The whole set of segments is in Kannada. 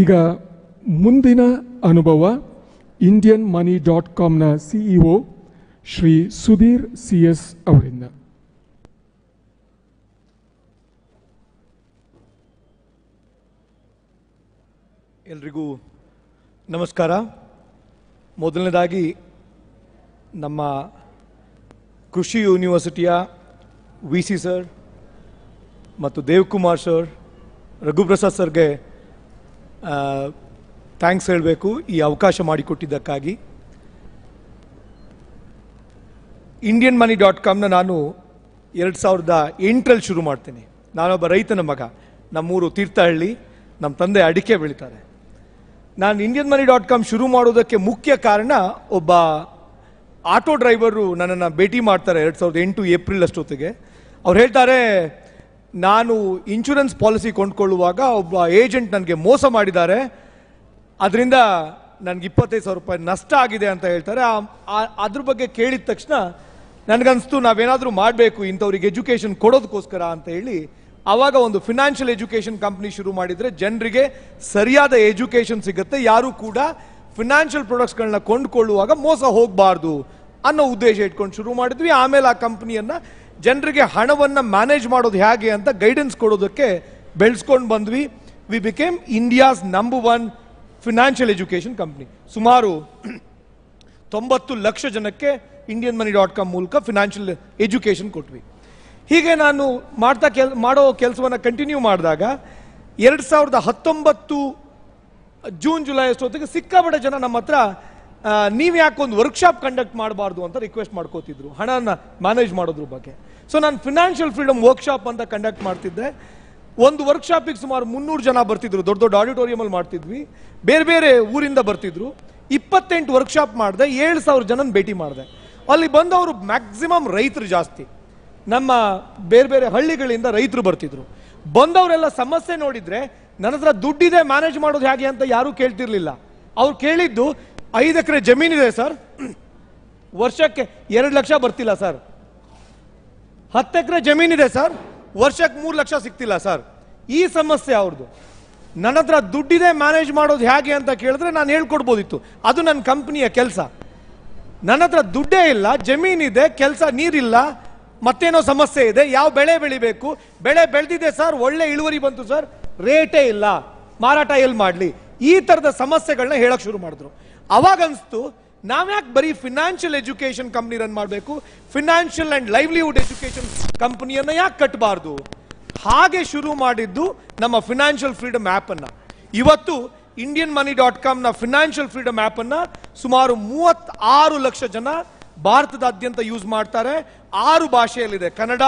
ಈಗ ಮುಂದಿನ ಅನುಭವ ಇಂಡಿಯನ್ ಮನಿ ಡಾಟ್ ಕಾಮ್ನ CEO Shri Sudhir C S ಅವರಿಂದ ಎಲ್ರಿಗೂ ನಮಸ್ಕಾರ ಮೊದಲನೇದಾಗಿ ನಮ್ಮ ಕೃಷಿ ಯೂನಿವರ್ಸಿಟಿಯ ವಿ ಸಿ ಸರ್ ಮತ್ತು ದೇವ್ಕುಮಾರ್ ಸರ್ ರಘುಪ್ರಸಾದ್ ಸರ್ಗೆ ಥ್ಯಾಂಕ್ಸ್ ಹೇಳಬೇಕು ಈ ಅವಕಾಶ ಮಾಡಿಕೊಟ್ಟಿದ್ದಕ್ಕಾಗಿ ಇಂಡಿಯನ್ ಮನಿ ಡಾಟ್ ಕಾಮ್ನ ನಾನು ಎರಡು ಸಾವಿರದ ಎಂಟರಲ್ಲಿ ಶುರು ಮಾಡ್ತೀನಿ ನಾನೊಬ್ಬ ರೈತನ ಮಗ ನಮ್ಮೂರು ತೀರ್ಥಹಳ್ಳಿ ನಮ್ಮ ತಂದೆ ಅಡಿಕೆ ಬೆಳೀತಾರೆ ನಾನು ಇಂಡಿಯನ್ ಮನಿ ಡಾಟ್ ಕಾಮ್ ಶುರು ಮಾಡೋದಕ್ಕೆ ಮುಖ್ಯ ಕಾರಣ ಒಬ್ಬ ಆಟೋ ಡ್ರೈವರು ನನ್ನನ್ನು ಭೇಟಿ ಮಾಡ್ತಾರೆ ಎರಡು ಸಾವಿರದ ಎಂಟು ಏಪ್ರಿಲ್ ಅಷ್ಟೊತ್ತಿಗೆ ಅವ್ರು ಹೇಳ್ತಾರೆ ನಾನು ಇನ್ಶೂರೆನ್ಸ್ ಪಾಲಿಸಿ ಕೊಂಡ್ಕೊಳ್ಳುವಾಗ ಒಬ್ಬ ಏಜೆಂಟ್ ನನಗೆ ಮೋಸ ಮಾಡಿದ್ದಾರೆ ಅದರಿಂದ ನನಗೆ ಇಪ್ಪತ್ತೈದು ಸಾವಿರ ರೂಪಾಯಿ ನಷ್ಟ ಆಗಿದೆ ಅಂತ ಹೇಳ್ತಾರೆ ಅದ್ರ ಬಗ್ಗೆ ಕೇಳಿದ ತಕ್ಷಣ ನನಗನ್ಸ್ತು ನಾವೇನಾದರೂ ಮಾಡಬೇಕು ಇಂಥವ್ರಿಗೆ ಎಜುಕೇಷನ್ ಕೊಡೋದಕ್ಕೋಸ್ಕರ ಅಂತ ಹೇಳಿ ಆವಾಗ ಒಂದು ಫಿನಾನ್ಷಿಯಲ್ ಎಜುಕೇಷನ್ ಕಂಪ್ನಿ ಶುರು ಮಾಡಿದರೆ ಜನರಿಗೆ ಸರಿಯಾದ ಎಜುಕೇಷನ್ ಸಿಗುತ್ತೆ ಯಾರೂ ಕೂಡ ಫಿನಾನ್ಷಿಯಲ್ ಪ್ರಾಡಕ್ಟ್ಸ್ಗಳನ್ನ ಕೊಂಡುಕೊಳ್ಳುವಾಗ ಮೋಸ ಹೋಗಬಾರ್ದು ಅನ್ನೋ ಉದ್ದೇಶ ಇಟ್ಕೊಂಡು ಶುರು ಮಾಡಿದ್ವಿ ಆಮೇಲೆ ಆ ಕಂಪ್ನಿಯನ್ನು ಜನರಿಗೆ ಹಣವನ್ನು ಮ್ಯಾನೇಜ್ ಮಾಡೋದು ಹೇಗೆ ಅಂತ ಗೈಡೆನ್ಸ್ ಕೊಡೋದಕ್ಕೆ ಬೆಳೆಸ್ಕೊಂಡು ಬಂದ್ವಿ we became India's number one financial education company ಸುಮಾರು ತೊಂಬತ್ತು ಲಕ್ಷ ಜನಕ್ಕೆ ಇಂಡಿಯನ್ ಮನಿ ಡಾಟ್ ಕಾಮ್ ಮೂಲಕ ಫಿನಾನ್ಷಿಯಲ್ ಎಜುಕೇಷನ್ ಕೊಟ್ವಿ ಹೀಗೆ ನಾನು ಮಾಡ್ತಾ ಕೆಲ್ ಮಾಡೋ ಕೆಲಸವನ್ನು ಕಂಟಿನ್ಯೂ ಮಾಡಿದಾಗ ಎರಡು ಸಾವಿರದ ಹತ್ತೊಂಬತ್ತು ಜೂನ್ ಜುಲೈ ಅಷ್ಟೊತ್ತಿಗೆ ಸಿಕ್ಕಾಬಡ ಜನ ನಮ್ಮ ಹತ್ರ ನೀವು ಯಾಕೊಂದು ವರ್ಕ್ಶಾಪ್ ಕಂಡಕ್ಟ್ ಮಾಡಬಾರ್ದು ಅಂತ ರಿಕ್ವೆಸ್ಟ್ ಮಾಡ್ಕೋತಿದ್ರು ಹಣನ ಮ್ಯಾನೇಜ್ ಮಾಡೋದ್ರ ಬಗ್ಗೆ ಸೊ ನಾನು ಫಿನಾನ್ಷಿಯಲ್ ಫ್ರೀಡಮ್ ವರ್ಕ್ಶಾಪ್ ಅಂತ ಕಂಡಕ್ಟ್ ಮಾಡ್ತಿದ್ದೆ ಒಂದು ವರ್ಕ್ಶಾಪಿಗೆ ಸುಮಾರು ಮುನ್ನೂರು ಜನ ಬರ್ತಿದ್ರು ದೊಡ್ಡ ದೊಡ್ಡ ಆಡಿಟೋರಿಯಮಲ್ಲಿ ಮಾಡ್ತಿದ್ವಿ ಬೇರೆ ಬೇರೆ ಊರಿಂದ ಬರ್ತಿದ್ರು ಇಪ್ಪತ್ತೆಂಟು ವರ್ಕ್ಶಾಪ್ ಮಾಡಿದೆ ಏಳು ಸಾವಿರ ಜನನ ಭೇಟಿ ಮಾಡಿದೆ ಅಲ್ಲಿ ಬಂದವರು ಮ್ಯಾಕ್ಸಿಮಮ್ ರೈತರು ಜಾಸ್ತಿ ನಮ್ಮ ಬೇರೆ ಬೇರೆ ಹಳ್ಳಿಗಳಿಂದ ರೈತರು ಬರ್ತಿದ್ರು ಬಂದವರೆಲ್ಲ ಸಮಸ್ಯೆ ನೋಡಿದರೆ ನನ್ನ ಹತ್ರ ದುಡ್ಡಿದೆ ಮ್ಯಾನೇಜ್ ಮಾಡೋದು ಹೇಗೆ ಅಂತ ಯಾರೂ ಕೇಳ್ತಿರ್ಲಿಲ್ಲ ಅವ್ರು ಕೇಳಿದ್ದು ಐದು ಎಕರೆ ಜಮೀನಿದೆ ಸರ್ ವರ್ಷಕ್ಕೆ ಎರಡು ಲಕ್ಷ ಬರ್ತಿಲ್ಲ ಸರ್ ಹತ್ತು ಎಕರೆ ಜಮೀನಿದೆ ಸರ್ ವರ್ಷಕ್ಕೆ ಮೂರು ಲಕ್ಷ ಸಿಗ್ತಿಲ್ಲ ಸರ್ ಈ ಸಮಸ್ಯೆ ಅವ್ರದ್ದು ನನ್ನ ಹತ್ರ ದುಡ್ಡಿದೆ ಮ್ಯಾನೇಜ್ ಮಾಡೋದು ಹೇಗೆ ಅಂತ ಕೇಳಿದ್ರೆ ನಾನು ಹೇಳ್ಕೊಡ್ಬೋದಿತ್ತು ಅದು ನನ್ನ ಕಂಪ್ನಿಯ ಕೆಲಸ ನನ್ನ ಹತ್ರ ದುಡ್ಡೇ ಇಲ್ಲ ಜಮೀನಿದೆ ಕೆಲಸ ನೀರಿಲ್ಲ ಮತ್ತೇನೋ ಸಮಸ್ಯೆ ಇದೆ ಯಾವ ಬೆಳೆ ಬೆಳಿಬೇಕು ಬೆಳೆ ಬೆಳೆದಿದೆ ಸರ್ ಒಳ್ಳೆ ಇಳುವರಿ ಬಂತು ಸರ್ ರೇಟೇ ಇಲ್ಲ ಮಾರಾಟ ಎಲ್ಲಿ ಮಾಡಲಿ ಈ ಥರದ ಸಮಸ್ಯೆಗಳನ್ನ ಹೇಳಕ್ಕೆ ಶುರು ಮಾಡಿದ್ರು ಅವಾಗ ನಾವು ಯಾಕೆ ಬರೀ ಫಿನಾನ್ಷಿಯಲ್ ಎಜುಕೇಷನ್ ಕಂಪ್ನಿ ರನ್ ಮಾಡಬೇಕು ಫಿನಾನ್ಷಿಯಲ್ ಅಂಡ್ ಲೈವ್ಲಿಹುಡ್ ಎಜುಕೇಶನ್ ಕಂಪ್ನಿಯನ್ನು ಯಾಕೆ ಕಟ್ಟಬಾರ್ದು ಹಾಗೆ ಶುರು ಮಾಡಿದ್ದು ನಮ್ಮ ಫಿನಾನ್ಷಿಯಲ್ ಫ್ರೀಡಮ್ ಆ್ಯಪನ್ನು ಇವತ್ತು ಇಂಡಿಯನ್ ಮನಿ ಡಾಟ್ ಕಾಮ್ನ ಫಿನಾನ್ಷಿಯಲ್ ಫ್ರೀಡಮ್ ಆ್ಯಪನ್ನು ಸುಮಾರು ಮೂವತ್ತಾರು ಲಕ್ಷ ಜನ ಭಾರತದಾದ್ಯಂತ ಯೂಸ್ ಮಾಡ್ತಾರೆ ಆರು ಭಾಷೆಯಲ್ಲಿದೆ ಕನ್ನಡ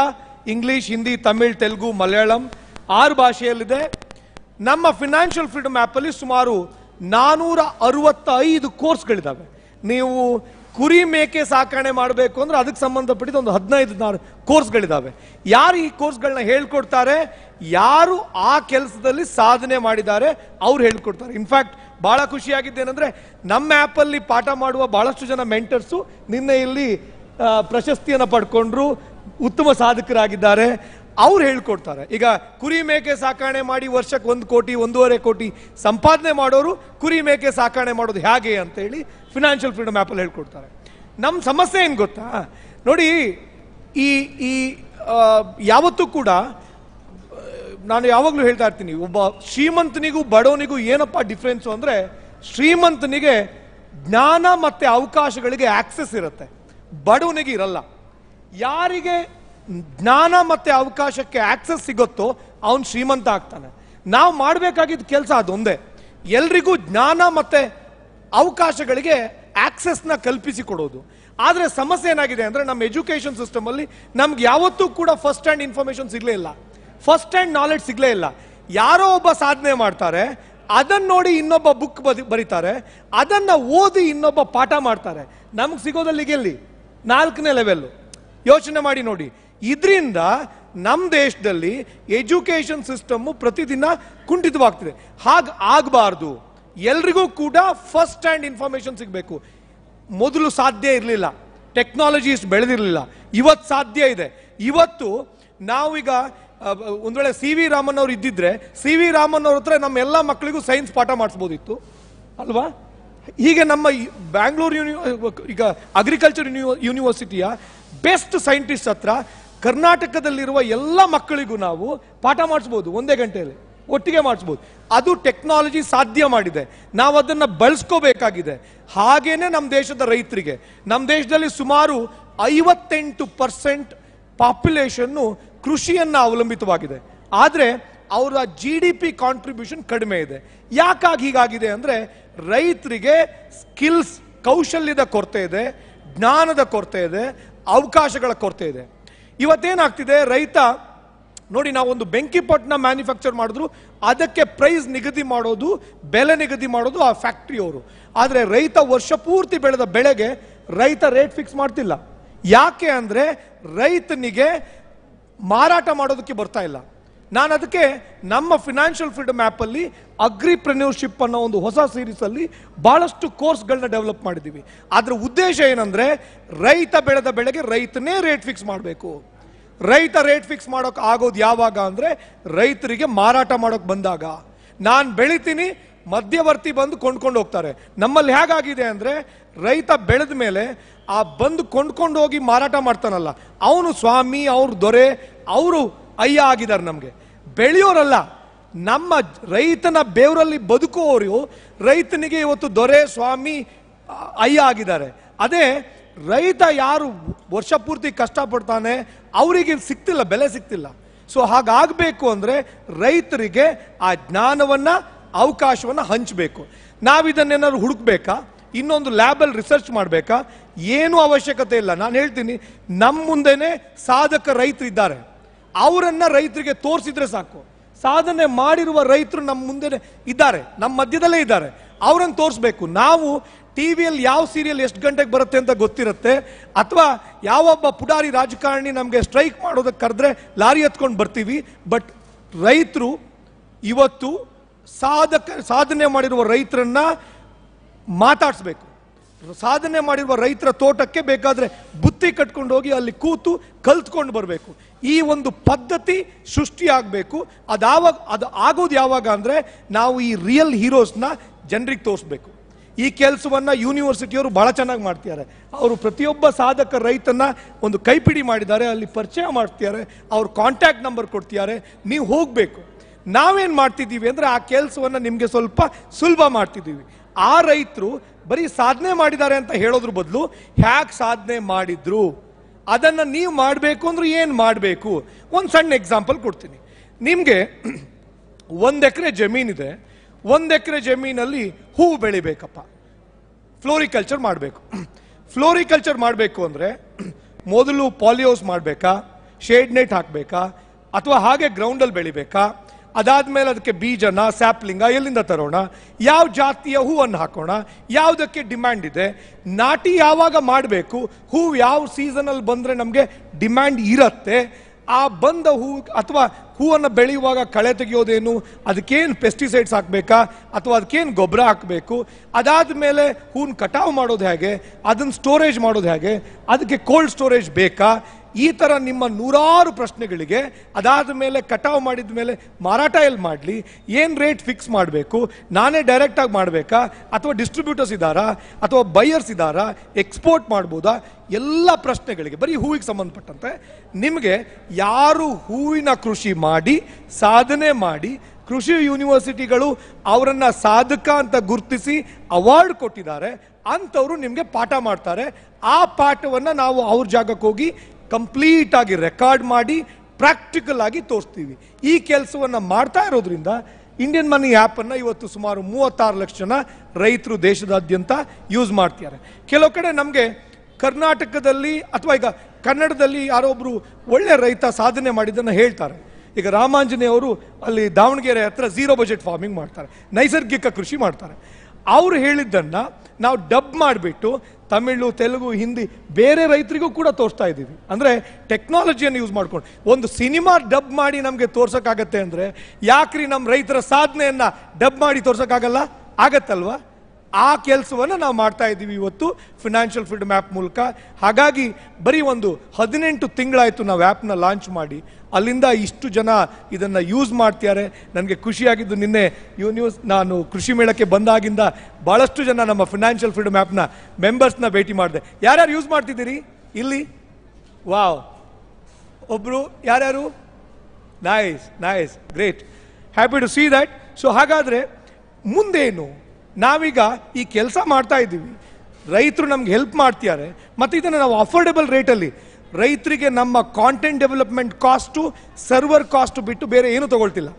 ಇಂಗ್ಲೀಷ್ ಹಿಂದಿ ತಮಿಳ್ ತೆಲುಗು ಮಲಯಾಳಂ ಆರು ಭಾಷೆಯಲ್ಲಿದೆ ನಮ್ಮ ಫಿನಾನ್ಷಿಯಲ್ ಫ್ರೀಡಮ್ ಆ್ಯಪಲ್ಲಿ ಸುಮಾರು ನಾನೂರ ಅರವತ್ತೈದು ಕೋರ್ಸ್ಗಳಿದ್ದಾವೆ ನೀವು ಕುರಿ ಮೇಕೆ ಸಾಕಣೆ ಮಾಡಬೇಕು ಅಂದ್ರೆ ಅದಕ್ಕೆ ಸಂಬಂಧಪಟ್ಟಿದ್ದು ಒಂದು ಹದಿನೈದು ಕೋರ್ಸ್ಗಳಿದ್ದಾವೆ ಯಾರು ಈ ಕೋರ್ಸ್ಗಳನ್ನ ಹೇಳ್ಕೊಡ್ತಾರೆ ಯಾರು ಆ ಕೆಲಸದಲ್ಲಿ ಸಾಧನೆ ಮಾಡಿದ್ದಾರೆ ಅವ್ರು ಹೇಳ್ಕೊಡ್ತಾರೆ ಇನ್ಫ್ಯಾಕ್ಟ್ ಭಾಳ ಖುಷಿಯಾಗಿದ್ದೇನೆಂದರೆ ನಮ್ಮ ಆ್ಯಪಲ್ಲಿ ಪಾಠ ಮಾಡುವ ಭಾಳಷ್ಟು ಜನ ಮೆಂಟರ್ಸು ನಿನ್ನೆ ಇಲ್ಲಿ ಪ್ರಶಸ್ತಿಯನ್ನು ಪಡ್ಕೊಂಡ್ರು ಉತ್ತಮ ಸಾಧಕರಾಗಿದ್ದಾರೆ ಅವ್ರು ಹೇಳ್ಕೊಡ್ತಾರೆ ಈಗ ಕುರಿ ಮೇಕೆ ಸಾಕಾಣೆ ಮಾಡಿ ವರ್ಷಕ್ಕೆ ಒಂದು ಕೋಟಿ ಒಂದೂವರೆ ಕೋಟಿ ಸಂಪಾದನೆ ಮಾಡೋರು ಕುರಿ ಮೇಕೆ ಸಾಕಾಣೆ ಮಾಡೋದು ಹೇಗೆ ಹೇಳಿ ಫಿನಾನ್ಷಿಯಲ್ ಫ್ರೀಡಮ್ ಆ್ಯಪಲ್ಲಿ ಹೇಳ್ಕೊಡ್ತಾರೆ ನಮ್ಮ ಸಮಸ್ಯೆ ಏನು ಗೊತ್ತಾ ನೋಡಿ ಈ ಈ ಯಾವತ್ತೂ ಕೂಡ ನಾನು ಯಾವಾಗಲೂ ಹೇಳ್ತಾ ಇರ್ತೀನಿ ಒಬ್ಬ ಶ್ರೀಮಂತನಿಗೂ ಬಡವನಿಗೂ ಏನಪ್ಪ ಡಿಫ್ರೆನ್ಸು ಅಂದರೆ ಶ್ರೀಮಂತನಿಗೆ ಜ್ಞಾನ ಮತ್ತು ಅವಕಾಶಗಳಿಗೆ ಆಕ್ಸೆಸ್ ಇರುತ್ತೆ ಬಡವನಿಗೆ ಇರಲ್ಲ ಯಾರಿಗೆ ಜ್ಞಾನ ಮತ್ತೆ ಅವಕಾಶಕ್ಕೆ ಆಕ್ಸೆಸ್ ಸಿಗುತ್ತೋ ಅವನು ಶ್ರೀಮಂತ ಆಗ್ತಾನೆ ನಾವು ಮಾಡಬೇಕಾಗಿದ್ದ ಕೆಲಸ ಅದೊಂದೇ ಎಲ್ರಿಗೂ ಜ್ಞಾನ ಮತ್ತೆ ಅವಕಾಶಗಳಿಗೆ ಆಕ್ಸೆಸ್ನ ಕೊಡೋದು ಆದರೆ ಸಮಸ್ಯೆ ಏನಾಗಿದೆ ಅಂದರೆ ನಮ್ಮ ಎಜುಕೇಷನ್ ಸಿಸ್ಟಮಲ್ಲಿ ನಮ್ಗೆ ಯಾವತ್ತೂ ಕೂಡ ಫಸ್ಟ್ ಹ್ಯಾಂಡ್ ಇನ್ಫಾರ್ಮೇಶನ್ ಸಿಗಲೇ ಇಲ್ಲ ಫಸ್ಟ್ ಹ್ಯಾಂಡ್ ನಾಲೆಡ್ಜ್ ಸಿಗಲೇ ಇಲ್ಲ ಯಾರೋ ಒಬ್ಬ ಸಾಧನೆ ಮಾಡ್ತಾರೆ ಅದನ್ನು ನೋಡಿ ಇನ್ನೊಬ್ಬ ಬುಕ್ ಬರೀತಾರೆ ಅದನ್ನು ಓದಿ ಇನ್ನೊಬ್ಬ ಪಾಠ ಮಾಡ್ತಾರೆ ನಮ್ಗೆ ಸಿಗೋದಲ್ಲಿಗೆಲ್ಲಿ ನಾಲ್ಕನೇ ಲೆವೆಲ್ಲು ಯೋಚನೆ ಮಾಡಿ ನೋಡಿ ಇದರಿಂದ ನಮ್ಮ ದೇಶದಲ್ಲಿ ಎಜುಕೇಷನ್ ಸಿಸ್ಟಮ್ಮು ಪ್ರತಿದಿನ ಕುಂಠಿತವಾಗ್ತಿದೆ ಹಾಗೆ ಆಗಬಾರ್ದು ಎಲ್ರಿಗೂ ಕೂಡ ಫಸ್ಟ್ ಹ್ಯಾಂಡ್ ಇನ್ಫಾರ್ಮೇಶನ್ ಸಿಗಬೇಕು ಮೊದಲು ಸಾಧ್ಯ ಇರಲಿಲ್ಲ ಟೆಕ್ನಾಲಜಿ ಇಷ್ಟು ಬೆಳೆದಿರಲಿಲ್ಲ ಇವತ್ತು ಸಾಧ್ಯ ಇದೆ ಇವತ್ತು ನಾವೀಗ ಒಂದು ವೇಳೆ ಸಿ ವಿ ರಾಮನ್ ಅವ್ರು ಇದ್ದಿದ್ರೆ ಸಿ ವಿ ರಾಮನ್ ಅವ್ರ ಹತ್ರ ನಮ್ಮ ಎಲ್ಲ ಮಕ್ಕಳಿಗೂ ಸೈನ್ಸ್ ಪಾಠ ಮಾಡಿಸ್ಬೋದಿತ್ತು ಅಲ್ವಾ ಹೀಗೆ ನಮ್ಮ ಬ್ಯಾಂಗ್ಳೂರು ಯೂನಿ ಈಗ ಅಗ್ರಿಕಲ್ಚರ್ ಯೂನಿವರ್ಸಿಟಿಯ ಬೆಸ್ಟ್ ಸೈಂಟಿಸ್ಟ್ ಹತ್ರ ಕರ್ನಾಟಕದಲ್ಲಿರುವ ಎಲ್ಲ ಮಕ್ಕಳಿಗೂ ನಾವು ಪಾಠ ಮಾಡಿಸ್ಬೋದು ಒಂದೇ ಗಂಟೆಯಲ್ಲಿ ಒಟ್ಟಿಗೆ ಮಾಡಿಸ್ಬೋದು ಅದು ಟೆಕ್ನಾಲಜಿ ಸಾಧ್ಯ ಮಾಡಿದೆ ನಾವು ಅದನ್ನು ಬಳಸ್ಕೋಬೇಕಾಗಿದೆ ಹಾಗೇ ನಮ್ಮ ದೇಶದ ರೈತರಿಗೆ ನಮ್ಮ ದೇಶದಲ್ಲಿ ಸುಮಾರು ಐವತ್ತೆಂಟು ಪರ್ಸೆಂಟ್ ಪಾಪ್ಯುಲೇಷನ್ನು ಕೃಷಿಯನ್ನು ಅವಲಂಬಿತವಾಗಿದೆ ಆದರೆ ಅವರ ಜಿ ಡಿ ಪಿ ಕಾಂಟ್ರಿಬ್ಯೂಷನ್ ಕಡಿಮೆ ಇದೆ ಯಾಕಾಗಿ ಹೀಗಾಗಿದೆ ಅಂದರೆ ರೈತರಿಗೆ ಸ್ಕಿಲ್ಸ್ ಕೌಶಲ್ಯದ ಕೊರತೆ ಇದೆ ಜ್ಞಾನದ ಕೊರತೆ ಇದೆ ಅವಕಾಶಗಳ ಕೊರತೆ ಇದೆ ಇವತ್ತೇನಾಗ್ತಿದೆ ರೈತ ನೋಡಿ ನಾವು ಬೆಂಕಿ ಪಟ್ನ ಮ್ಯಾನುಫ್ಯಾಕ್ಚರ್ ಮಾಡಿದ್ರು ಅದಕ್ಕೆ ಪ್ರೈಸ್ ನಿಗದಿ ಮಾಡೋದು ಬೆಲೆ ನಿಗದಿ ಮಾಡೋದು ಆ ಫ್ಯಾಕ್ಟ್ರಿಯವರು ಆದರೆ ರೈತ ವರ್ಷ ಪೂರ್ತಿ ಬೆಳೆದ ಬೆಳೆಗೆ ರೈತ ರೇಟ್ ಫಿಕ್ಸ್ ಮಾಡ್ತಿಲ್ಲ ಯಾಕೆ ಅಂದರೆ ರೈತನಿಗೆ ಮಾರಾಟ ಮಾಡೋದಕ್ಕೆ ಬರ್ತಾ ಇಲ್ಲ ನಾನು ಅದಕ್ಕೆ ನಮ್ಮ ಫಿನಾನ್ಷಿಯಲ್ ಫ್ರೀಡಮ್ ಆ್ಯಪಲ್ಲಿ ಅಗ್ರಿಪ್ರೆನ್ಯೂರ್ಶಿಪ್ ಅನ್ನೋ ಒಂದು ಹೊಸ ಸೀರೀಸಲ್ಲಿ ಭಾಳಷ್ಟು ಕೋರ್ಸ್ಗಳನ್ನ ಡೆವಲಪ್ ಮಾಡಿದ್ದೀವಿ ಅದರ ಉದ್ದೇಶ ಏನಂದರೆ ರೈತ ಬೆಳೆದ ಬೆಳೆಗೆ ರೈತನೇ ರೇಟ್ ಫಿಕ್ಸ್ ಮಾಡಬೇಕು ರೈತ ರೇಟ್ ಫಿಕ್ಸ್ ಮಾಡೋಕೆ ಆಗೋದು ಯಾವಾಗ ಅಂದರೆ ರೈತರಿಗೆ ಮಾರಾಟ ಮಾಡೋಕ್ಕೆ ಬಂದಾಗ ನಾನು ಬೆಳಿತೀನಿ ಮಧ್ಯವರ್ತಿ ಬಂದು ಕೊಂಡ್ಕೊಂಡು ಹೋಗ್ತಾರೆ ನಮ್ಮಲ್ಲಿ ಹೇಗಾಗಿದೆ ಅಂದರೆ ರೈತ ಬೆಳೆದ ಮೇಲೆ ಆ ಬಂದು ಕೊಂಡ್ಕೊಂಡು ಹೋಗಿ ಮಾರಾಟ ಮಾಡ್ತಾನಲ್ಲ ಅವನು ಸ್ವಾಮಿ ಅವ್ರ ದೊರೆ ಅವರು ಅಯ್ಯ ಆಗಿದ್ದಾರೆ ನಮಗೆ ಬೆಳೆಯೋರಲ್ಲ ನಮ್ಮ ರೈತನ ಬೇವರಲ್ಲಿ ಬದುಕುವವರು ರೈತನಿಗೆ ಇವತ್ತು ದೊರೆ ಸ್ವಾಮಿ ಅಯ್ಯ ಆಗಿದ್ದಾರೆ ಅದೇ ರೈತ ಯಾರು ವರ್ಷ ಪೂರ್ತಿ ಕಷ್ಟಪಡ್ತಾನೆ ಅವರಿಗೆ ಸಿಕ್ತಿಲ್ಲ ಬೆಲೆ ಸಿಕ್ತಿಲ್ಲ ಸೊ ಹಾಗಾಗಬೇಕು ಅಂದರೆ ರೈತರಿಗೆ ಆ ಜ್ಞಾನವನ್ನು ಅವಕಾಶವನ್ನು ಹಂಚಬೇಕು ನಾವಿದನ್ನೇನಾದ್ರು ಹುಡುಕ್ಬೇಕಾ ಇನ್ನೊಂದು ಲ್ಯಾಬಲ್ಲಿ ರಿಸರ್ಚ್ ಮಾಡಬೇಕಾ ಏನೂ ಅವಶ್ಯಕತೆ ಇಲ್ಲ ನಾನು ಹೇಳ್ತೀನಿ ನಮ್ಮ ಮುಂದೆನೇ ಸಾಧಕ ರೈತರಿದ್ದಾರೆ ಅವರನ್ನು ರೈತರಿಗೆ ತೋರಿಸಿದ್ರೆ ಸಾಕು ಸಾಧನೆ ಮಾಡಿರುವ ರೈತರು ನಮ್ಮ ಮುಂದೆ ಇದ್ದಾರೆ ನಮ್ಮ ಮಧ್ಯದಲ್ಲೇ ಇದ್ದಾರೆ ಅವರನ್ನು ತೋರಿಸ್ಬೇಕು ನಾವು ಟಿ ವಿಯಲ್ಲಿ ಯಾವ ಸೀರಿಯಲ್ ಎಷ್ಟು ಗಂಟೆಗೆ ಬರುತ್ತೆ ಅಂತ ಗೊತ್ತಿರುತ್ತೆ ಅಥವಾ ಯಾವೊಬ್ಬ ಪುಡಾರಿ ರಾಜಕಾರಣಿ ನಮಗೆ ಸ್ಟ್ರೈಕ್ ಮಾಡೋದಕ್ಕೆ ಕರೆದ್ರೆ ಲಾರಿ ಎತ್ಕೊಂಡು ಬರ್ತೀವಿ ಬಟ್ ರೈತರು ಇವತ್ತು ಸಾಧಕ ಸಾಧನೆ ಮಾಡಿರುವ ರೈತರನ್ನ ಮಾತಾಡಿಸ್ಬೇಕು ಸಾಧನೆ ಮಾಡಿರುವ ರೈತರ ತೋಟಕ್ಕೆ ಬೇಕಾದರೆ ಬುತ್ತಿ ಕಟ್ಕೊಂಡು ಹೋಗಿ ಅಲ್ಲಿ ಕೂತು ಕಲ್ತ್ಕೊಂಡು ಬರಬೇಕು ಈ ಒಂದು ಪದ್ಧತಿ ಸೃಷ್ಟಿಯಾಗಬೇಕು ಅದಾವಾಗ ಅದು ಆಗೋದು ಯಾವಾಗ ಅಂದರೆ ನಾವು ಈ ರಿಯಲ್ ಹೀರೋಸ್ನ ಜನರಿಗೆ ತೋರಿಸ್ಬೇಕು ಈ ಕೆಲಸವನ್ನು ಯೂನಿವರ್ಸಿಟಿಯವರು ಭಾಳ ಚೆನ್ನಾಗಿ ಮಾಡ್ತಿದ್ದಾರೆ ಅವರು ಪ್ರತಿಯೊಬ್ಬ ಸಾಧಕ ರೈತನ ಒಂದು ಕೈಪಿಡಿ ಮಾಡಿದ್ದಾರೆ ಅಲ್ಲಿ ಪರಿಚಯ ಮಾಡ್ತಿದ್ದಾರೆ ಅವ್ರ ಕಾಂಟ್ಯಾಕ್ಟ್ ನಂಬರ್ ಕೊಡ್ತಿದ್ದಾರೆ ನೀವು ಹೋಗಬೇಕು ನಾವೇನು ಮಾಡ್ತಿದ್ದೀವಿ ಅಂದರೆ ಆ ಕೆಲಸವನ್ನು ನಿಮಗೆ ಸ್ವಲ್ಪ ಸುಲಭ ಮಾಡ್ತಿದ್ದೀವಿ ಆ ರೈತರು ಬರೀ ಸಾಧನೆ ಮಾಡಿದ್ದಾರೆ ಅಂತ ಹೇಳೋದ್ರ ಬದಲು ಹ್ಯಾಕ್ ಸಾಧನೆ ಮಾಡಿದ್ರು ಅದನ್ನು ನೀವು ಮಾಡಬೇಕು ಅಂದ್ರೆ ಏನು ಮಾಡಬೇಕು ಒಂದು ಸಣ್ಣ ಎಕ್ಸಾಂಪಲ್ ಕೊಡ್ತೀನಿ ನಿಮಗೆ ಒಂದು ಎಕರೆ ಜಮೀನಿದೆ ಒಂದು ಎಕರೆ ಜಮೀನಲ್ಲಿ ಹೂವು ಬೆಳಿಬೇಕಪ್ಪ ಫ್ಲೋರಿಕಲ್ಚರ್ ಮಾಡಬೇಕು ಫ್ಲೋರಿಕಲ್ಚರ್ ಮಾಡಬೇಕು ಅಂದರೆ ಮೊದಲು ಪಾಲಿಯೋಸ್ ಮಾಡಬೇಕಾ ಶೇಡ್ ನೆಟ್ ಹಾಕಬೇಕಾ ಅಥವಾ ಹಾಗೆ ಗ್ರೌಂಡಲ್ಲಿ ಬೆಳಿಬೇಕಾ ಅದಾದ ಮೇಲೆ ಅದಕ್ಕೆ ಬೀಜನ ಸ್ಯಾಪ್ಲಿಂಗ ಎಲ್ಲಿಂದ ತರೋಣ ಯಾವ ಜಾತಿಯ ಹೂವನ್ನು ಹಾಕೋಣ ಯಾವುದಕ್ಕೆ ಡಿಮ್ಯಾಂಡ್ ಇದೆ ನಾಟಿ ಯಾವಾಗ ಮಾಡಬೇಕು ಹೂವು ಯಾವ ಸೀಸನಲ್ಲಿ ಬಂದರೆ ನಮಗೆ ಡಿಮ್ಯಾಂಡ್ ಇರುತ್ತೆ ಆ ಬಂದ ಹೂ ಅಥವಾ ಹೂವನ್ನು ಬೆಳೆಯುವಾಗ ಕಳೆ ತೆಗೆಯೋದೇನು ಅದಕ್ಕೇನು ಪೆಸ್ಟಿಸೈಡ್ಸ್ ಹಾಕಬೇಕಾ ಅಥವಾ ಅದಕ್ಕೇನು ಗೊಬ್ಬರ ಹಾಕಬೇಕು ಅದಾದ ಮೇಲೆ ಹೂನ ಕಟಾವು ಮಾಡೋದು ಹೇಗೆ ಅದನ್ನು ಸ್ಟೋರೇಜ್ ಮಾಡೋದು ಹೇಗೆ ಅದಕ್ಕೆ ಕೋಲ್ಡ್ ಸ್ಟೋರೇಜ್ ಬೇಕಾ ಈ ಥರ ನಿಮ್ಮ ನೂರಾರು ಪ್ರಶ್ನೆಗಳಿಗೆ ಅದಾದ ಮೇಲೆ ಕಟಾವು ಮಾಡಿದ ಮೇಲೆ ಮಾರಾಟ ಎಲ್ಲಿ ಮಾಡಲಿ ಏನು ರೇಟ್ ಫಿಕ್ಸ್ ಮಾಡಬೇಕು ನಾನೇ ಡೈರೆಕ್ಟಾಗಿ ಮಾಡಬೇಕಾ ಅಥವಾ ಡಿಸ್ಟ್ರಿಬ್ಯೂಟರ್ಸ್ ಇದ್ದಾರಾ ಅಥವಾ ಬೈಯರ್ಸ್ ಇದ್ದಾರಾ ಎಕ್ಸ್ಪೋರ್ಟ್ ಮಾಡ್ಬೋದಾ ಎಲ್ಲ ಪ್ರಶ್ನೆಗಳಿಗೆ ಬರೀ ಹೂವಿಗೆ ಸಂಬಂಧಪಟ್ಟಂತೆ ನಿಮಗೆ ಯಾರು ಹೂವಿನ ಕೃಷಿ ಮಾಡಿ ಸಾಧನೆ ಮಾಡಿ ಕೃಷಿ ಯೂನಿವರ್ಸಿಟಿಗಳು ಅವರನ್ನು ಸಾಧಕ ಅಂತ ಗುರುತಿಸಿ ಅವಾರ್ಡ್ ಕೊಟ್ಟಿದ್ದಾರೆ ಅಂಥವರು ನಿಮಗೆ ಪಾಠ ಮಾಡ್ತಾರೆ ಆ ಪಾಠವನ್ನು ನಾವು ಅವ್ರ ಜಾಗಕ್ಕೆ ಹೋಗಿ ಕಂಪ್ಲೀಟ್ ಆಗಿ ರೆಕಾರ್ಡ್ ಮಾಡಿ ಪ್ರಾಕ್ಟಿಕಲ್ ಆಗಿ ತೋರಿಸ್ತೀವಿ ಈ ಕೆಲಸವನ್ನು ಮಾಡ್ತಾ ಇರೋದ್ರಿಂದ ಇಂಡಿಯನ್ ಮನಿ ಆ್ಯಪನ್ನು ಇವತ್ತು ಸುಮಾರು ಮೂವತ್ತಾರು ಲಕ್ಷ ಜನ ರೈತರು ದೇಶದಾದ್ಯಂತ ಯೂಸ್ ಮಾಡ್ತಿದ್ದಾರೆ ಕೆಲವು ಕಡೆ ನಮಗೆ ಕರ್ನಾಟಕದಲ್ಲಿ ಅಥವಾ ಈಗ ಕನ್ನಡದಲ್ಲಿ ಯಾರೊಬ್ಬರು ಒಳ್ಳೆ ರೈತ ಸಾಧನೆ ಮಾಡಿದ್ದನ್ನು ಹೇಳ್ತಾರೆ ಈಗ ರಾಮಾಂಜನೇಯವರು ಅಲ್ಲಿ ದಾವಣಗೆರೆ ಹತ್ರ ಝೀರೋ ಬಜೆಟ್ ಫಾರ್ಮಿಂಗ್ ಮಾಡ್ತಾರೆ ನೈಸರ್ಗಿಕ ಕೃಷಿ ಮಾಡ್ತಾರೆ ಅವರು ಹೇಳಿದ್ದನ್ನು ನಾವು ಡಬ್ ಮಾಡಿಬಿಟ್ಟು ತಮಿಳು ತೆಲುಗು ಹಿಂದಿ ಬೇರೆ ರೈತರಿಗೂ ಕೂಡ ತೋರಿಸ್ತಾ ಇದ್ದೀವಿ ಅಂದರೆ ಟೆಕ್ನಾಲಜಿಯನ್ನು ಯೂಸ್ ಮಾಡ್ಕೊಂಡು ಒಂದು ಸಿನಿಮಾ ಡಬ್ ಮಾಡಿ ನಮಗೆ ತೋರ್ಸೋಕ್ಕಾಗತ್ತೆ ಅಂದರೆ ಯಾಕ್ರಿ ನಮ್ಮ ರೈತರ ಸಾಧನೆಯನ್ನು ಡಬ್ ಮಾಡಿ ತೋರ್ಸೋಕ್ಕಾಗಲ್ಲ ಆಗತ್ತಲ್ವಾ ಆ ಕೆಲಸವನ್ನು ನಾವು ಮಾಡ್ತಾ ಇದ್ದೀವಿ ಇವತ್ತು ಫಿನಾನ್ಷಿಯಲ್ ಫ್ರೀಡಮ್ ಆ್ಯಪ್ ಮೂಲಕ ಹಾಗಾಗಿ ಬರೀ ಒಂದು ಹದಿನೆಂಟು ತಿಂಗಳಾಯಿತು ನಾವು ಆ್ಯಪ್ನ ಲಾಂಚ್ ಮಾಡಿ ಅಲ್ಲಿಂದ ಇಷ್ಟು ಜನ ಇದನ್ನು ಯೂಸ್ ಮಾಡ್ತಿದ್ದಾರೆ ನನಗೆ ಖುಷಿಯಾಗಿದ್ದು ನಿನ್ನೆ ಯು ನ್ಯೂಸ್ ನಾನು ಕೃಷಿ ಮೇಳಕ್ಕೆ ಬಂದಾಗಿಂದ ಭಾಳಷ್ಟು ಜನ ನಮ್ಮ ಫಿನಾನ್ಷಿಯಲ್ ಫ್ರೀಡಮ್ ಆ್ಯಪ್ನ ಮೆಂಬರ್ಸ್ನ ಭೇಟಿ ಮಾಡಿದೆ ಯಾರ್ಯಾರು ಯೂಸ್ ಮಾಡ್ತಿದ್ದೀರಿ ಇಲ್ಲಿ ವಾವ್ ಒಬ್ಬರು ಯಾರ್ಯಾರು nice nice great happy to see that so ಹಾಗಾದರೆ ಮುಂದೇನು ನಾವೀಗ ಈ ಕೆಲಸ ಮಾಡ್ತಾ ಇದ್ದೀವಿ ರೈತರು ನಮ್ಗೆ ಹೆಲ್ಪ್ ಮಾಡ್ತಿದ್ದಾರೆ ಮತ್ತು ಇದನ್ನು ನಾವು ಅಫೋರ್ಡೆಬಲ್ ರೇಟಲ್ಲಿ ರೈತರಿಗೆ ನಮ್ಮ content development cost server cost ಬಿಟ್ಟು ಬೇರೆ ಏನೂ ತಗೊಳ್ತಿಲ್ಲ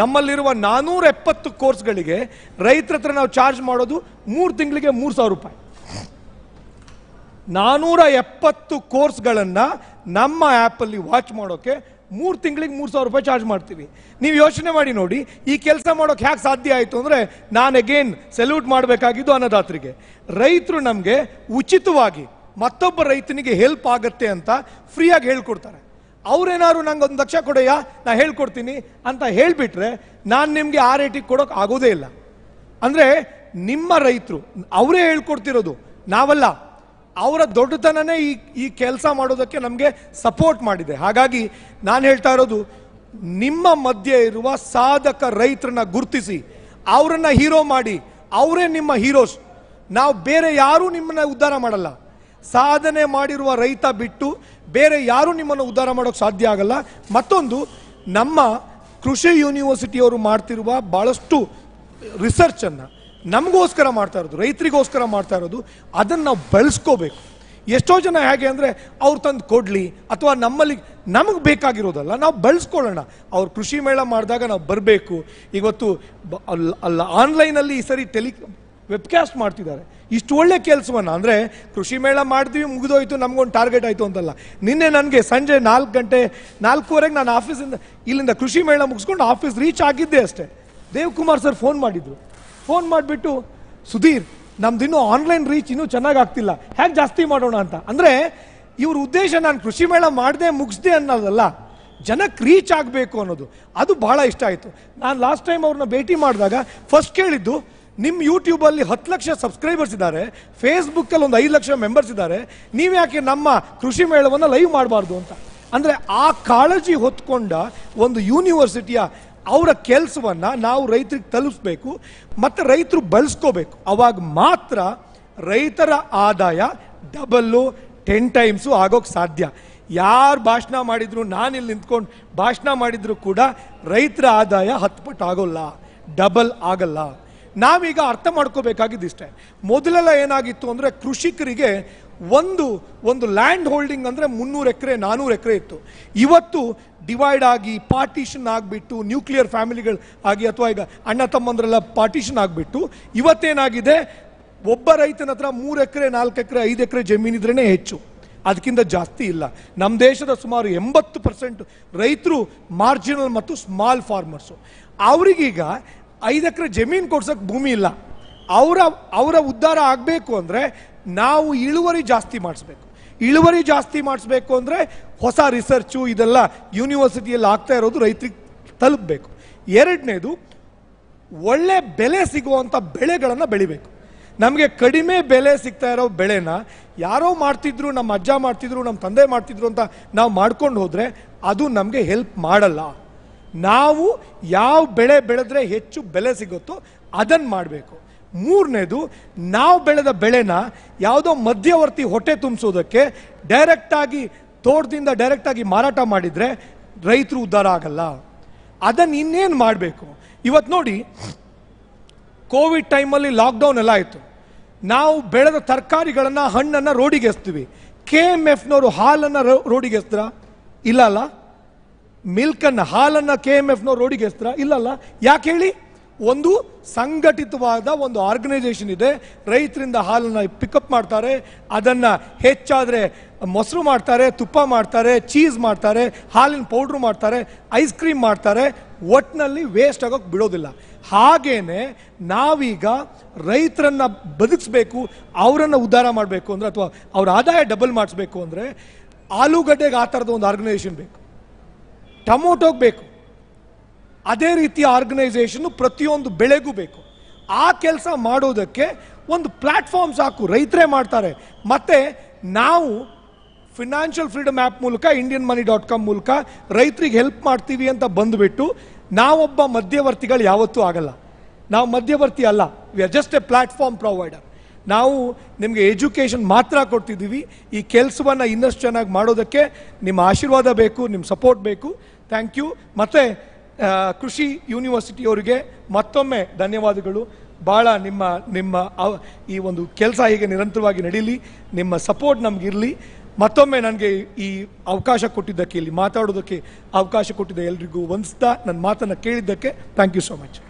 ನಮ್ಮಲ್ಲಿರುವ ನಾನ್ನೂರ ಎಪ್ಪತ್ತು ಕೋರ್ಸ್ಗಳಿಗೆ ರೈತರ ಹತ್ರ ನಾವು ಚಾರ್ಜ್ ಮಾಡೋದು ಮೂರು ತಿಂಗಳಿಗೆ ಮೂರು ಸಾವಿರ ರೂಪಾಯಿ ನಾನ್ನೂರ ಎಪ್ಪತ್ತು ಕೋರ್ಸ್ಗಳನ್ನು ನಮ್ಮ ಆ್ಯಪಲ್ಲಿ ವಾಚ್ ಮಾಡೋಕ್ಕೆ ಮೂರು ತಿಂಗಳಿಗೆ ಮೂರು ಸಾವಿರ ರೂಪಾಯಿ ಚಾರ್ಜ್ ಮಾಡ್ತೀವಿ ನೀವು ಯೋಚನೆ ಮಾಡಿ ನೋಡಿ ಈ ಕೆಲಸ ಮಾಡೋಕೆ ಹ್ಯಾಕ್ ಸಾಧ್ಯ ಆಯಿತು ಅಂದರೆ ನಾನು ಅಗೇನ್ ಸೆಲ್ಯೂಟ್ ಮಾಡಬೇಕಾಗಿದ್ದು ಅನ್ನದಾತ್ರಿಗೆ ರೈತರು ನಮಗೆ ಉಚಿತವಾಗಿ ಮತ್ತೊಬ್ಬ ರೈತನಿಗೆ ಹೆಲ್ಪ್ ಆಗುತ್ತೆ ಅಂತ ಫ್ರೀಯಾಗಿ ಹೇಳ್ಕೊಡ್ತಾರೆ ಅವ್ರೇನಾದ್ರು ನಂಗೆ ಒಂದು ಲಕ್ಷ ಕೊಡೆಯಾ ನಾ ಹೇಳ್ಕೊಡ್ತೀನಿ ಅಂತ ಹೇಳಿಬಿಟ್ರೆ ನಾನು ನಿಮಗೆ ಆ ರೇಟಿಗೆ ಕೊಡೋಕೆ ಆಗೋದೇ ಇಲ್ಲ ಅಂದರೆ ನಿಮ್ಮ ರೈತರು ಅವರೇ ಹೇಳ್ಕೊಡ್ತಿರೋದು ನಾವಲ್ಲ ಅವರ ದೊಡ್ಡತನನೇ ಈ ಈ ಕೆಲಸ ಮಾಡೋದಕ್ಕೆ ನಮಗೆ ಸಪೋರ್ಟ್ ಮಾಡಿದೆ ಹಾಗಾಗಿ ನಾನು ಹೇಳ್ತಾ ಇರೋದು ನಿಮ್ಮ ಮಧ್ಯೆ ಇರುವ ಸಾಧಕ ರೈತರನ್ನ ಗುರುತಿಸಿ ಅವರನ್ನ ಹೀರೋ ಮಾಡಿ ಅವರೇ ನಿಮ್ಮ ಹೀರೋಸ್ ನಾವು ಬೇರೆ ಯಾರೂ ನಿಮ್ಮನ್ನ ಉದ್ಧಾರ ಮಾಡಲ್ಲ ಸಾಧನೆ ಮಾಡಿರುವ ರೈತ ಬಿಟ್ಟು ಬೇರೆ ಯಾರೂ ನಿಮ್ಮನ್ನು ಉದ್ಧಾರ ಮಾಡೋಕೆ ಸಾಧ್ಯ ಆಗಲ್ಲ ಮತ್ತೊಂದು ನಮ್ಮ ಕೃಷಿ ಯೂನಿವರ್ಸಿಟಿಯವರು ಮಾಡ್ತಿರುವ ಭಾಳಷ್ಟು ರಿಸರ್ಚನ್ನು ನಮಗೋಸ್ಕರ ಮಾಡ್ತಾ ಇರೋದು ರೈತರಿಗೋಸ್ಕರ ಮಾಡ್ತಾ ಇರೋದು ಅದನ್ನು ನಾವು ಬೆಳೆಸ್ಕೋಬೇಕು ಎಷ್ಟೋ ಜನ ಹೇಗೆ ಅಂದರೆ ಅವ್ರು ತಂದು ಕೊಡಲಿ ಅಥವಾ ನಮ್ಮಲ್ಲಿ ನಮಗೆ ಬೇಕಾಗಿರೋದಲ್ಲ ನಾವು ಬಳಸ್ಕೊಳ್ಳೋಣ ಅವ್ರು ಕೃಷಿ ಮೇಳ ಮಾಡಿದಾಗ ನಾವು ಬರಬೇಕು ಇವತ್ತು ಅಲ್ಲ ಆನ್ಲೈನಲ್ಲಿ ಈ ಸರಿ ಟೆಲಿ ವೆಬ್ಕ್ಯಾಸ್ಟ್ ಮಾಡ್ತಿದ್ದಾರೆ ಇಷ್ಟು ಒಳ್ಳೆ ಕೆಲಸವನ್ನು ಅಂದರೆ ಕೃಷಿ ಮೇಳ ಮಾಡ್ತೀವಿ ಮುಗಿದೋಯ್ತು ನಮಗೊಂದು ಟಾರ್ಗೆಟ್ ಆಯಿತು ಅಂತಲ್ಲ ನಿನ್ನೆ ನನಗೆ ಸಂಜೆ ನಾಲ್ಕು ಗಂಟೆ ನಾಲ್ಕೂವರೆಗೆ ನಾನು ಆಫೀಸಿಂದ ಇಲ್ಲಿಂದ ಕೃಷಿ ಮೇಳ ಮುಗಿಸ್ಕೊಂಡು ಆಫೀಸ್ ರೀಚ್ ಆಗಿದ್ದೆ ಅಷ್ಟೇ ದೇವ್ಕುಮಾರ್ ಸರ್ ಫೋನ್ ಮಾಡಿದರು ಫೋನ್ ಮಾಡಿಬಿಟ್ಟು ಸುಧೀರ್ ನಮ್ದು ಇನ್ನೂ ಆನ್ಲೈನ್ ರೀಚ್ ಇನ್ನೂ ಚೆನ್ನಾಗಿ ಆಗ್ತಿಲ್ಲ ಹೇಗೆ ಜಾಸ್ತಿ ಮಾಡೋಣ ಅಂತ ಅಂದರೆ ಇವ್ರ ಉದ್ದೇಶ ನಾನು ಕೃಷಿ ಮೇಳ ಮಾಡದೆ ಮುಗಿಸ್ದೆ ಅನ್ನೋದಲ್ಲ ಜನಕ್ಕೆ ರೀಚ್ ಆಗಬೇಕು ಅನ್ನೋದು ಅದು ಭಾಳ ಇಷ್ಟ ಆಯಿತು ನಾನು ಲಾಸ್ಟ್ ಟೈಮ್ ಅವ್ರನ್ನ ಭೇಟಿ ಮಾಡಿದಾಗ ಫಸ್ಟ್ ಕೇಳಿದ್ದು ನಿಮ್ಮ ಯೂಟ್ಯೂಬಲ್ಲಿ ಹತ್ತು ಲಕ್ಷ ಸಬ್ಸ್ಕ್ರೈಬರ್ಸ್ ಇದ್ದಾರೆ ಫೇಸ್ಬುಕ್ಕಲ್ಲಿ ಒಂದು ಐದು ಲಕ್ಷ ಮೆಂಬರ್ಸ್ ಇದ್ದಾರೆ ನೀವು ಯಾಕೆ ನಮ್ಮ ಕೃಷಿ ಮೇಳವನ್ನು ಲೈವ್ ಮಾಡಬಾರ್ದು ಅಂತ ಅಂದರೆ ಆ ಕಾಳಜಿ ಹೊತ್ಕೊಂಡ ಒಂದು ಯೂನಿವರ್ಸಿಟಿಯ ಅವರ ಕೆಲಸವನ್ನು ನಾವು ರೈತರಿಗೆ ತಲುಪಿಸ್ಬೇಕು ಮತ್ತು ರೈತರು ಬಳಸ್ಕೋಬೇಕು ಅವಾಗ ಮಾತ್ರ ರೈತರ ಆದಾಯ ಡಬಲ್ಲು ಟೆನ್ ಟೈಮ್ಸು ಆಗೋಕ್ಕೆ ಸಾಧ್ಯ ಯಾರು ಭಾಷಣ ಮಾಡಿದ್ರು ಇಲ್ಲಿ ನಿಂತ್ಕೊಂಡು ಭಾಷಣ ಮಾಡಿದರೂ ಕೂಡ ರೈತರ ಆದಾಯ ಹತ್ತು ಪಟ್ಟು ಆಗೋಲ್ಲ ಡಬಲ್ ಆಗಲ್ಲ ನಾವೀಗ ಅರ್ಥ ಮಾಡ್ಕೋಬೇಕಾಗಿದ್ದು ಇಷ್ಟೇ ಮೊದಲೆಲ್ಲ ಏನಾಗಿತ್ತು ಅಂದರೆ ಕೃಷಿಕರಿಗೆ ಒಂದು ಒಂದು ಲ್ಯಾಂಡ್ ಹೋಲ್ಡಿಂಗ್ ಅಂದರೆ ಮುನ್ನೂರು ಎಕರೆ ನಾನ್ನೂರು ಎಕರೆ ಇತ್ತು ಇವತ್ತು ಡಿವೈಡ್ ಆಗಿ ಪಾರ್ಟಿಷನ್ ಆಗಿಬಿಟ್ಟು ನ್ಯೂಕ್ಲಿಯರ್ ಫ್ಯಾಮಿಲಿಗಳು ಆಗಿ ಅಥವಾ ಈಗ ಅಣ್ಣ ತಮ್ಮಂದ್ರೆಲ್ಲ ಪಾರ್ಟಿಷನ್ ಆಗಿಬಿಟ್ಟು ಇವತ್ತೇನಾಗಿದೆ ಒಬ್ಬ ರೈತನ ಹತ್ರ ಮೂರು ಎಕರೆ ನಾಲ್ಕು ಎಕರೆ ಐದು ಎಕರೆ ಜಮೀನಿದ್ರೇ ಹೆಚ್ಚು ಅದಕ್ಕಿಂತ ಜಾಸ್ತಿ ಇಲ್ಲ ನಮ್ಮ ದೇಶದ ಸುಮಾರು ಎಂಬತ್ತು ಪರ್ಸೆಂಟ್ ರೈತರು ಮಾರ್ಜಿನಲ್ ಮತ್ತು ಸ್ಮಾಲ್ ಫಾರ್ಮರ್ಸು ಅವರಿಗೀಗ ಐದು ಎಕರೆ ಜಮೀನು ಕೊಡ್ಸೋಕ್ಕೆ ಭೂಮಿ ಇಲ್ಲ ಅವರ ಅವರ ಉದ್ಧಾರ ಆಗಬೇಕು ಅಂದರೆ ನಾವು ಇಳುವರಿ ಜಾಸ್ತಿ ಮಾಡಿಸ್ಬೇಕು ಇಳುವರಿ ಜಾಸ್ತಿ ಮಾಡಿಸ್ಬೇಕು ಅಂದರೆ ಹೊಸ ರಿಸರ್ಚು ಇದೆಲ್ಲ ಯೂನಿವರ್ಸಿಟಿಯಲ್ಲಿ ಆಗ್ತಾ ಇರೋದು ರೈತರಿಗೆ ತಲುಪಬೇಕು ಎರಡನೇದು ಒಳ್ಳೆ ಬೆಲೆ ಸಿಗುವಂಥ ಬೆಳೆಗಳನ್ನು ಬೆಳಿಬೇಕು ನಮಗೆ ಕಡಿಮೆ ಬೆಲೆ ಸಿಗ್ತಾ ಇರೋ ಬೆಳೆನ ಯಾರೋ ಮಾಡ್ತಿದ್ರು ನಮ್ಮ ಅಜ್ಜ ಮಾಡ್ತಿದ್ರು ನಮ್ಮ ತಂದೆ ಮಾಡ್ತಿದ್ರು ಅಂತ ನಾವು ಮಾಡ್ಕೊಂಡು ಹೋದರೆ ಅದು ನಮಗೆ ಹೆಲ್ಪ್ ಮಾಡಲ್ಲ ನಾವು ಯಾವ ಬೆಳೆ ಬೆಳೆದ್ರೆ ಹೆಚ್ಚು ಬೆಲೆ ಸಿಗುತ್ತೋ ಅದನ್ನು ಮಾಡಬೇಕು ಮೂರನೇದು ನಾವು ಬೆಳೆದ ಬೆಳೆನ ಯಾವುದೋ ಮಧ್ಯವರ್ತಿ ಹೊಟ್ಟೆ ತುಂಬಿಸೋದಕ್ಕೆ ಡೈರೆಕ್ಟಾಗಿ ತೋಟದಿಂದ ಡೈರೆಕ್ಟಾಗಿ ಮಾರಾಟ ಮಾಡಿದರೆ ರೈತರು ಉದ್ಧಾರ ಆಗಲ್ಲ ಅದನ್ನು ಇನ್ನೇನು ಮಾಡಬೇಕು ಇವತ್ತು ನೋಡಿ ಕೋವಿಡ್ ಟೈಮಲ್ಲಿ ಲಾಕ್ಡೌನ್ ಎಲ್ಲ ಆಯಿತು ನಾವು ಬೆಳೆದ ತರಕಾರಿಗಳನ್ನು ಹಣ್ಣನ್ನು ರೋಡಿಗೆ ಎಸ್ತೀವಿ ಕೆ ಎಮ್ ಎಫ್ನವರು ಹಾಲನ್ನು ರೋಡಿಗೆ ಎಸ್ತ್ರ ಇಲ್ಲಲ್ಲ ಮಿಲ್ಕನ್ನು ಹಾಲನ್ನು ಕೆ ಎಮ್ ಎಫ್ನವ್ರು ರೋಡಿಗೆ ಎಸ್ತ್ರ ಇಲ್ಲಲ್ಲ ಯಾಕೆ ಹೇಳಿ ಒಂದು ಸಂಘಟಿತವಾದ ಒಂದು ಆರ್ಗನೈಸೇಷನ್ ಇದೆ ರೈತರಿಂದ ಹಾಲನ್ನು ಪಿಕಪ್ ಮಾಡ್ತಾರೆ ಅದನ್ನು ಹೆಚ್ಚಾದರೆ ಮೊಸರು ಮಾಡ್ತಾರೆ ತುಪ್ಪ ಮಾಡ್ತಾರೆ ಚೀಸ್ ಮಾಡ್ತಾರೆ ಹಾಲಿನ ಪೌಡ್ರು ಮಾಡ್ತಾರೆ ಐಸ್ ಕ್ರೀಮ್ ಮಾಡ್ತಾರೆ ಒಟ್ಟಿನಲ್ಲಿ ವೇಸ್ಟ್ ಆಗೋಕ್ಕೆ ಬಿಡೋದಿಲ್ಲ ಹಾಗೇ ನಾವೀಗ ರೈತರನ್ನು ಬದುಕಿಸ್ಬೇಕು ಅವರನ್ನು ಉದ್ಧಾರ ಮಾಡಬೇಕು ಅಂದರೆ ಅಥವಾ ಅವ್ರ ಆದಾಯ ಡಬಲ್ ಮಾಡಿಸ್ಬೇಕು ಅಂದರೆ ಆಲೂಗಡ್ಡೆಗೆ ಆ ಥರದ ಒಂದು ಆರ್ಗನೈಸೇಷನ್ ಬೇಕು ಟೊಮೊಟೋಗೆ ಬೇಕು ಅದೇ ರೀತಿಯ ಆರ್ಗನೈಸೇಷನ್ನು ಪ್ರತಿಯೊಂದು ಬೆಳೆಗೂ ಬೇಕು ಆ ಕೆಲಸ ಮಾಡೋದಕ್ಕೆ ಒಂದು ಪ್ಲ್ಯಾಟ್ಫಾರ್ಮ್ ಸಾಕು ರೈತರೇ ಮಾಡ್ತಾರೆ ಮತ್ತು ನಾವು ಫಿನಾನ್ಷಿಯಲ್ ಫ್ರೀಡಮ್ ಆ್ಯಪ್ ಮೂಲಕ ಇಂಡಿಯನ್ ಮನಿ ಡಾಟ್ ಕಾಮ್ ಮೂಲಕ ರೈತರಿಗೆ ಹೆಲ್ಪ್ ಮಾಡ್ತೀವಿ ಅಂತ ಬಂದುಬಿಟ್ಟು ನಾವೊಬ್ಬ ಮಧ್ಯವರ್ತಿಗಳು ಯಾವತ್ತೂ ಆಗಲ್ಲ ನಾವು ಮಧ್ಯವರ್ತಿ ಅಲ್ಲ we are just a platform provider ನಾವು ನಿಮಗೆ ಎಜುಕೇಷನ್ ಮಾತ್ರ ಕೊಡ್ತಿದ್ದೀವಿ ಈ ಕೆಲಸವನ್ನು ಇನ್ನಷ್ಟು ಚೆನ್ನಾಗಿ ಮಾಡೋದಕ್ಕೆ ನಿಮ್ಮ ಆಶೀರ್ವಾದ ಬೇಕು ನಿಮ್ಮ ಸಪೋರ್ಟ್ ಬೇಕು ಥ್ಯಾಂಕ್ ಯು ಮತ್ತು ಕೃಷಿ ಯೂನಿವರ್ಸಿಟಿಯವರಿಗೆ ಮತ್ತೊಮ್ಮೆ ಧನ್ಯವಾದಗಳು ಭಾಳ ನಿಮ್ಮ ನಿಮ್ಮ ಈ ಒಂದು ಕೆಲಸ ಹೀಗೆ ನಿರಂತರವಾಗಿ ನಡೀಲಿ ನಿಮ್ಮ ಸಪೋರ್ಟ್ ನಮಗಿರಲಿ ಮತ್ತೊಮ್ಮೆ ನನಗೆ ಈ ಅವಕಾಶ ಕೊಟ್ಟಿದ್ದಕ್ಕೆ ಇಲ್ಲಿ ಮಾತಾಡೋದಕ್ಕೆ ಅವಕಾಶ ಕೊಟ್ಟಿದ್ದ ಎಲ್ರಿಗೂ ವಂದಿಸ್ತಾ ನನ್ನ ಮಾತನ್ನು ಕೇಳಿದ್ದಕ್ಕೆ ಥ್ಯಾಂಕ್ ಯು ಸೋ ಮಚ್